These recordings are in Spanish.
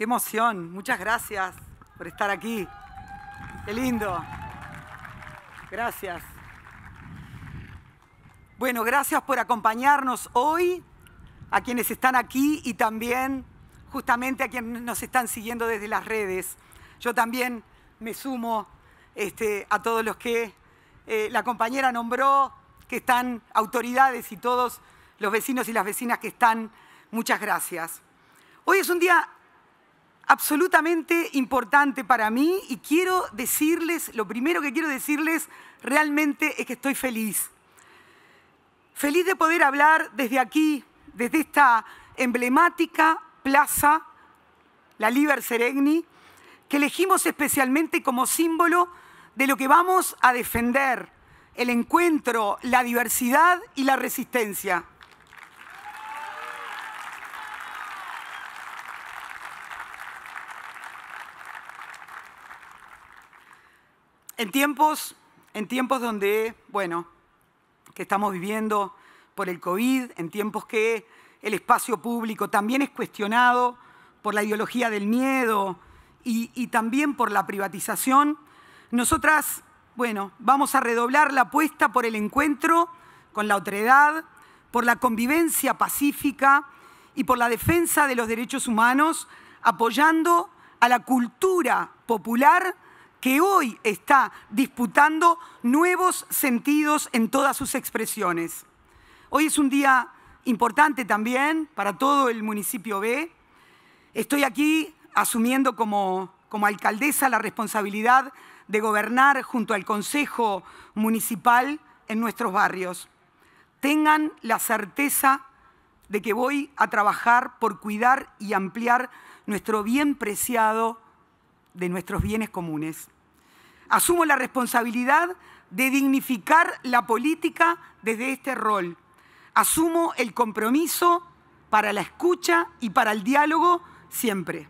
Qué emoción. Muchas gracias por estar aquí. Qué lindo. Gracias. Bueno, gracias por acompañarnos hoy, a quienes están aquí y también justamente a quienes nos están siguiendo desde las redes. Yo también me sumo este, a todos los que eh, la compañera nombró, que están autoridades y todos los vecinos y las vecinas que están. Muchas gracias. Hoy es un día absolutamente importante para mí y quiero decirles, lo primero que quiero decirles realmente es que estoy feliz. Feliz de poder hablar desde aquí, desde esta emblemática plaza, la Liber Seregni, que elegimos especialmente como símbolo de lo que vamos a defender, el encuentro, la diversidad y la resistencia. En tiempos, en tiempos donde, bueno, que estamos viviendo por el COVID, en tiempos que el espacio público también es cuestionado por la ideología del miedo y, también por la privatización, nosotras, bueno, vamos a redoblar la apuesta por el encuentro con la otredad, por la convivencia pacífica y por la defensa de los derechos humanos, apoyando a la cultura popular que hoy está disputando nuevos sentidos en todas sus expresiones. Hoy es un día importante también para todo el municipio B. Estoy aquí asumiendo como, alcaldesa la responsabilidad de gobernar junto al Consejo Municipal en nuestros barrios. Tengan la certeza de que voy a trabajar por cuidar y ampliar nuestro bien preciado de nuestros bienes comunes. Asumo la responsabilidad de dignificar la política desde este rol. Asumo el compromiso para la escucha y para el diálogo siempre.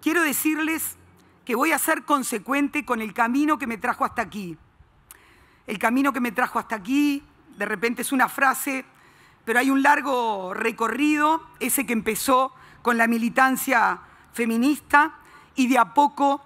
Quiero decirles que voy a ser consecuente con el camino que me trajo hasta aquí. El camino que me trajo hasta aquí, de repente es una frase, pero hay un largo recorrido, ese que empezó con la militancia feminista y de a poco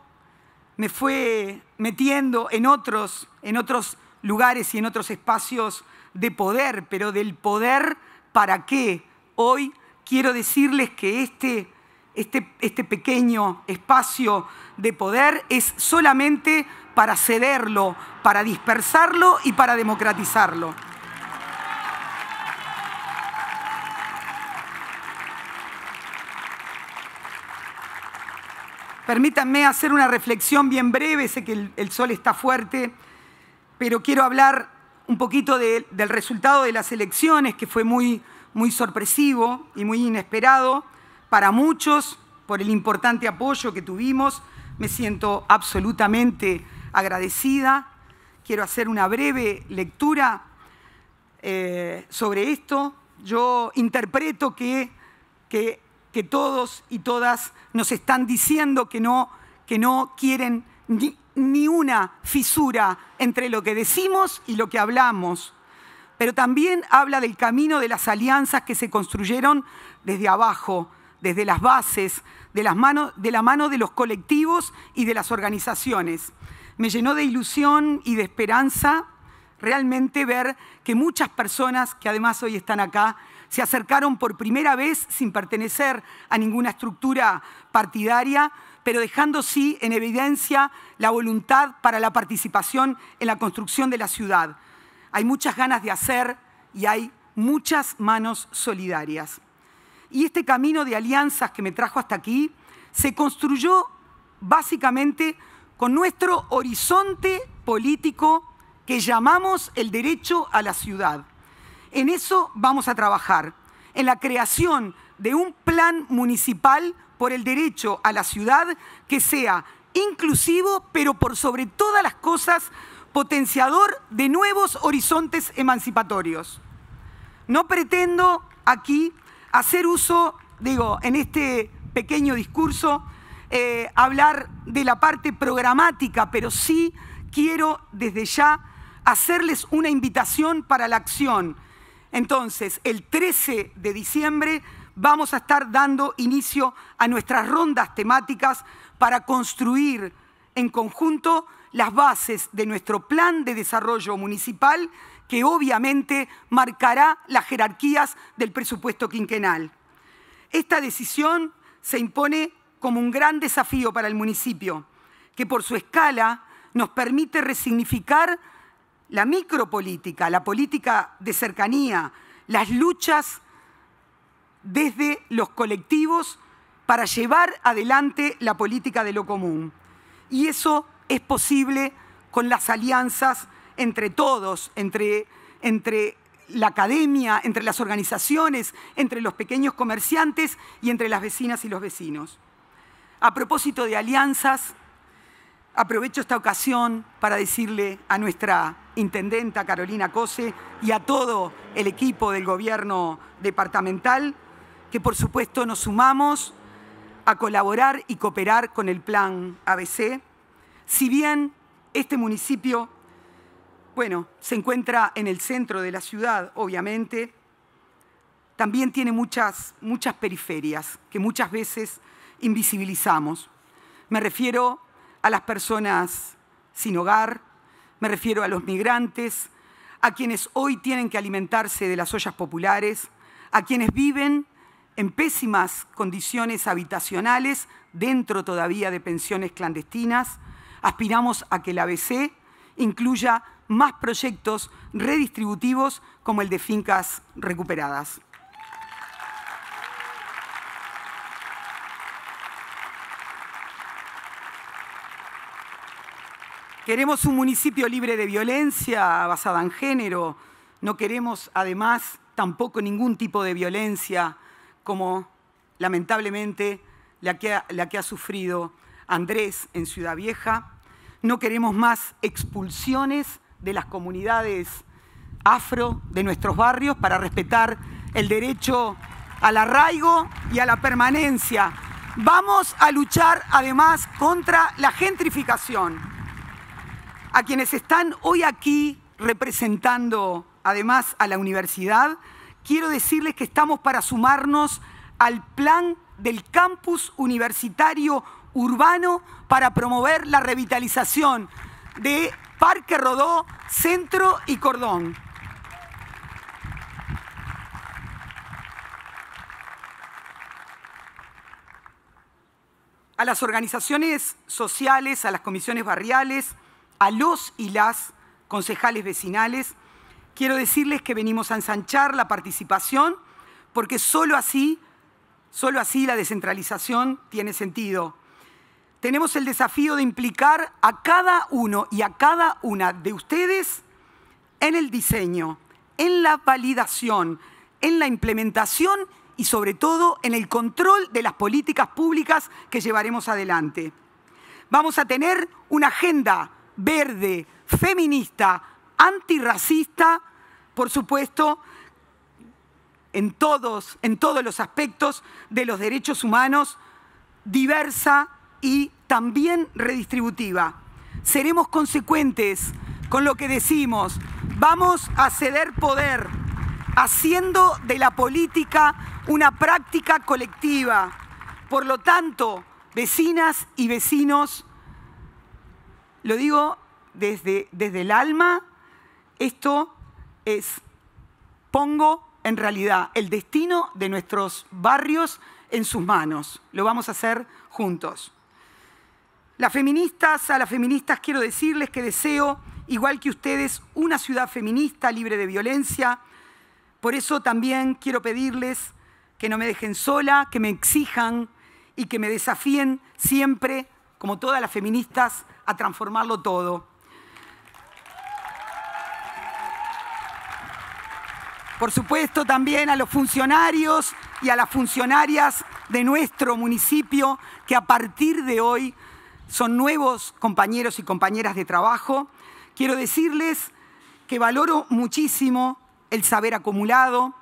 me fue metiendo en otros, en otros lugares y en otros espacios de poder, pero del poder para qué. Hoy quiero decirles que este, este, este pequeño espacio de poder es solamente para cederlo, para dispersarlo y para democratizarlo. Permítanme hacer una reflexión bien breve, sé que el, sol está fuerte, pero quiero hablar un poquito del resultado de las elecciones, que fue muy, muy sorpresivo y muy inesperado para muchos, por el importante apoyo que tuvimos. Me siento absolutamente agradecida. Quiero hacer una breve lectura eh, sobre esto. Yo interpreto que, que que todos y todas nos están diciendo que no, que no quieren ni, una fisura entre lo que decimos y lo que hablamos. Pero también habla del camino de las alianzas que se construyeron desde abajo, desde las bases, de, de la mano de los colectivos y de las organizaciones. Me llenó de ilusión y de esperanza realmente ver que muchas personas que además hoy están acá se acercaron por primera vez sin pertenecer a ninguna estructura partidaria, pero dejando sí en evidencia la voluntad para la participación en la construcción de la ciudad. Hay muchas ganas de hacer y hay muchas manos solidarias. Y este camino de alianzas que me trajo hasta aquí se construyó básicamente con nuestro horizonte político que llamamos el derecho a la ciudad. En eso vamos a trabajar, en la creación de un plan municipal por el derecho a la ciudad que sea inclusivo, pero por sobre todas las cosas potenciador de nuevos horizontes emancipatorios. No pretendo aquí hacer uso, digo, en este pequeño discurso, eh, hablar de la parte programática, pero sí quiero desde ya hacerles una invitación para la acción. Entonces, el 13 de diciembre vamos a estar dando inicio a nuestras rondas temáticas para construir en conjunto las bases de nuestro plan de desarrollo municipal que obviamente marcará las jerarquías del presupuesto quinquenal. Esta decisión se impone como un gran desafío para el municipio, que por su escala nos permite resignificar la micropolítica, la política de cercanía, las luchas desde los colectivos para llevar adelante la política de lo común. Y eso es posible con las alianzas entre todos, entre, entre la academia, entre las organizaciones, entre los pequeños comerciantes y entre las vecinas y los vecinos. A propósito de alianzas, aprovecho esta ocasión para decirle a nuestra intendenta Carolina Cose y a todo el equipo del gobierno departamental, que por supuesto nos sumamos a colaborar y cooperar con el plan ABC, si bien este municipio, bueno, se encuentra en el centro de la ciudad, obviamente, también tiene muchas, muchas periferias que muchas veces invisibilizamos. Me refiero a las personas sin hogar, me refiero a los migrantes, a quienes hoy tienen que alimentarse de las ollas populares, a quienes viven en pésimas condiciones habitacionales dentro todavía de pensiones clandestinas. Aspiramos a que el ABC incluya más proyectos redistributivos como el de fincas recuperadas. Queremos un municipio libre de violencia basada en género. No queremos, además, tampoco ningún tipo de violencia como, lamentablemente, la que ha, sufrido Andrés en Ciudad Vieja. No queremos más expulsiones de las comunidades afro de nuestros barrios para respetar el derecho al arraigo y a la permanencia. Vamos a luchar además contra la gentrificación a quienes están hoy aquí representando además a la universidad, quiero decirles que estamos para sumarnos al plan del campus universitario urbano para promover la revitalización de Parque Rodó, Centro y Cordón. A las organizaciones sociales, a las comisiones barriales, a los y las concejales vecinales, quiero decirles que venimos a ensanchar la participación porque solo así, solo así la descentralización tiene sentido. Tenemos el desafío de implicar a cada uno y a cada una de ustedes en el diseño, en la validación, en la implementación y sobre todo en el control de las políticas públicas que llevaremos adelante. Vamos a tener una agenda verde, feminista, antirracista, por supuesto, en todos, en todos los aspectos de los derechos humanos, diversa y también redistributiva. Seremos consecuentes con lo que decimos. Vamos a ceder poder, haciendo de la política una práctica colectiva. Por lo tanto, vecinas y vecinos, lo digo desde, desde el alma, esto es, pongo en realidad el destino de nuestros barrios en sus manos. Lo vamos a hacer juntos. Las feministas, a las feministas quiero decirles que deseo, igual que ustedes, una ciudad feminista libre de violencia. Por eso también quiero pedirles que no me dejen sola, que me exijan y que me desafíen siempre como todas las feministas, a transformarlo todo. Por supuesto, también a los funcionarios y a las funcionarias de nuestro municipio, que a partir de hoy son nuevos compañeros y compañeras de trabajo. Quiero decirles que valoro muchísimo el saber acumulado,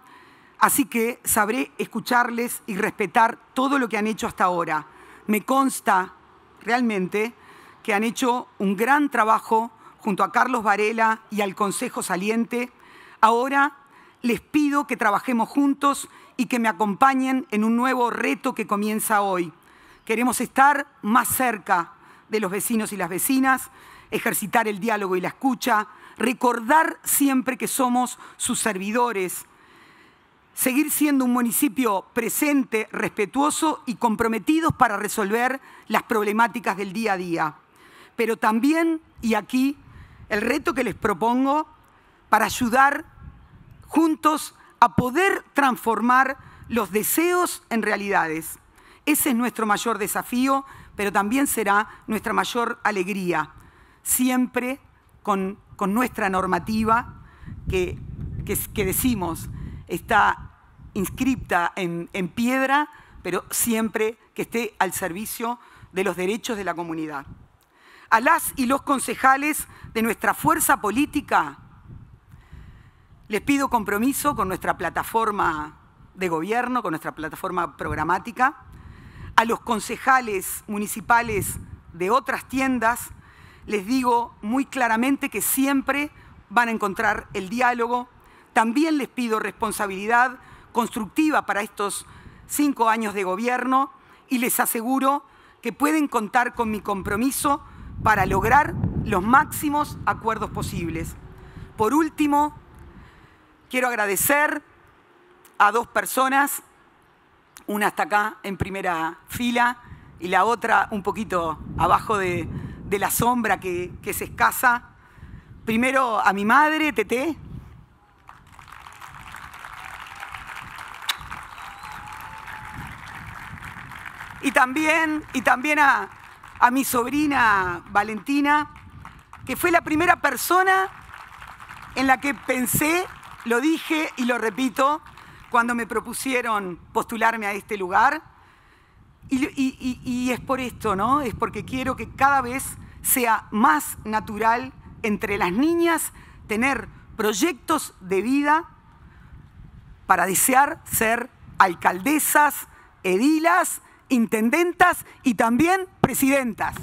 así que sabré escucharles y respetar todo lo que han hecho hasta ahora. Me consta realmente que han hecho un gran trabajo junto a Carlos Varela y al Consejo Saliente. Ahora les pido que trabajemos juntos y que me acompañen en un nuevo reto que comienza hoy. Queremos estar más cerca de los vecinos y las vecinas, ejercitar el diálogo y la escucha, recordar siempre que somos sus servidores seguir siendo un municipio presente, respetuoso y comprometidos para resolver las problemáticas del día a día. Pero también, y aquí, el reto que les propongo para ayudar juntos a poder transformar los deseos en realidades. Ese es nuestro mayor desafío, pero también será nuestra mayor alegría, siempre con, nuestra normativa que decimos está inscripta en, piedra, pero siempre que esté al servicio de los derechos de la comunidad. A las y los concejales de nuestra fuerza política les pido compromiso con nuestra plataforma de gobierno, con nuestra plataforma programática. A los concejales municipales de otras tiendas les digo muy claramente que siempre van a encontrar el diálogo, también les pido responsabilidad constructiva para estos cinco años de gobierno y les aseguro que pueden contar con mi compromiso para lograr los máximos acuerdos posibles. Por último, quiero agradecer a dos personas, una está acá en primera fila y la otra un poquito abajo de, la sombra que, que, se escasa. Primero a mi madre, Tete, Y también, y también a, mi sobrina Valentina, que fue la primera persona en la que pensé, lo dije y lo repito, cuando me propusieron postularme a este lugar. Y, y, es por esto, ¿no? Es porque quiero que cada vez sea más natural entre las niñas tener proyectos de vida para desear ser alcaldesas, edilas intendentas y también presidentas.